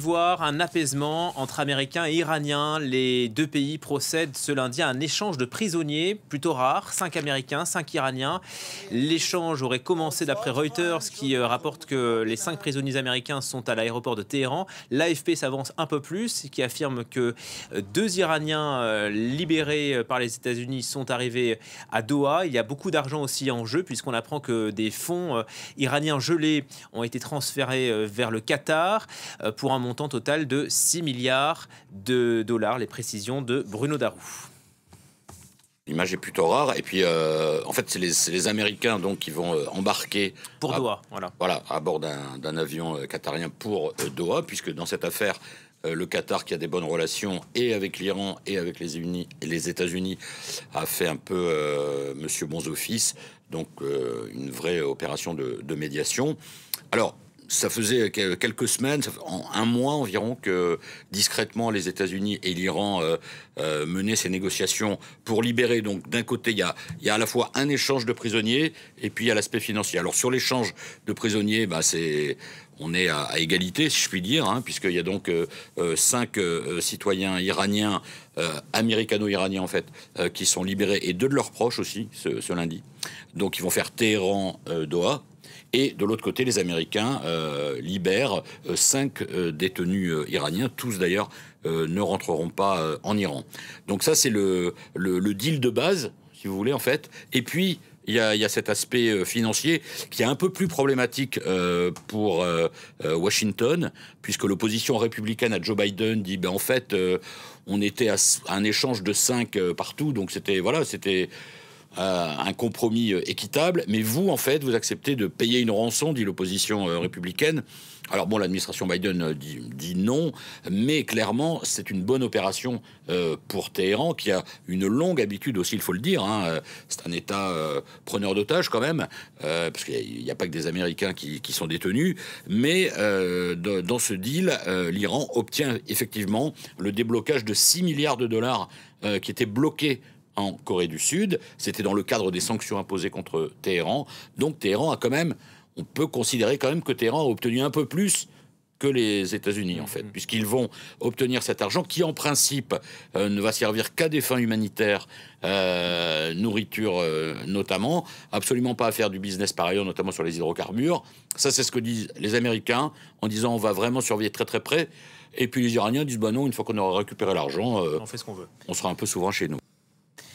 voir un apaisement entre Américains et Iraniens. Les deux pays procèdent ce lundi à un échange de prisonniers, plutôt rare, 5 Américains, 5 Iraniens. L'échange aurait commencé d'après Reuters, qui euh, rapporte que les cinq prisonniers américains sont à l'aéroport de Téhéran. L'AFP s'avance un peu plus, qui affirme que euh, deux Iraniens euh, libérés par les États-Unis sont arrivés à Doha. Il y a beaucoup d'argent aussi en jeu, puisqu'on apprend que des fonds iraniens gelés ont été transférés vers le Qatar pour un montant total de 6 milliards de dollars. Les précisions de Bruno Darou. L'image est plutôt rare. Et puis, euh, en fait, c'est les, Américains donc qui vont euh, embarquer pour à, Doha, voilà, voilà, à bord d'un avion euh, qatarien pour Doha, puisque dans cette affaire, le Qatar, qui a des bonnes relations et avec l'Iran et avec les, les États-Unis, a fait un peu Monsieur Bons Office, donc une vraie opération de, de médiation. Alors, ça faisait euh, quelques semaines, un mois environ, que discrètement les États-Unis et l'Iran euh, euh, menaient ces négociations pour libérer. Donc d'un côté, il y a, à la fois un échange de prisonniers et puis il y a l'aspect financier. Alors sur l'échange de prisonniers, bah, c'est on est à, égalité, si je puis dire, hein, puisqu'il y a donc cinq citoyens iraniens, américano-iraniens en fait, qui sont libérés, et deux de leurs proches aussi, ce, ce lundi. Donc ils vont faire Téhéran, Doha, et de l'autre côté, les Américains euh, libèrent euh, cinq euh, détenus iraniens, tous d'ailleurs ne rentreront pas en Iran. Donc ça, c'est le, deal de base, si vous voulez, en fait. Et puis, il y, a, cet aspect financier qui est un peu plus problématique pour Washington, puisque l'opposition républicaine à Joe Biden dit ben, en fait, on était à, un échange de cinq partout, donc c'était. Voilà, c'était. Euh, un compromis euh, équitable, mais vous, en fait, vous acceptez de payer une rançon, dit l'opposition euh, républicaine. Alors bon, l'administration Biden dit, non, mais clairement, c'est une bonne opération pour Téhéran, qui a une longue habitude aussi, il faut le dire. Hein, c'est un État preneur d'otages quand même, parce qu'il n'y a, pas que des Américains qui, sont détenus. Mais dans ce deal, l'Iran obtient effectivement le déblocage de 6 milliards de dollars qui étaient bloqués en Corée du Sud. C'était dans le cadre des sanctions imposées contre Téhéran. Donc Téhéran a quand même, on peut considérer quand même que Téhéran a obtenu un peu plus que les États-Unis, en fait, mm-hmm. puisqu'ils vont obtenir cet argent qui, en principe, euh, ne va servir qu'à des fins humanitaires, euh, nourriture euh, notamment, absolument pas à faire du business par ailleurs, notamment sur les hydrocarbures. Ça, c'est ce que disent les Américains en disant on va vraiment surveiller très très près. Et puis les Iraniens disent bah non, une fois qu'on aura récupéré l'argent, on fait ce qu'on veut. On sera un peu souvent chez nous.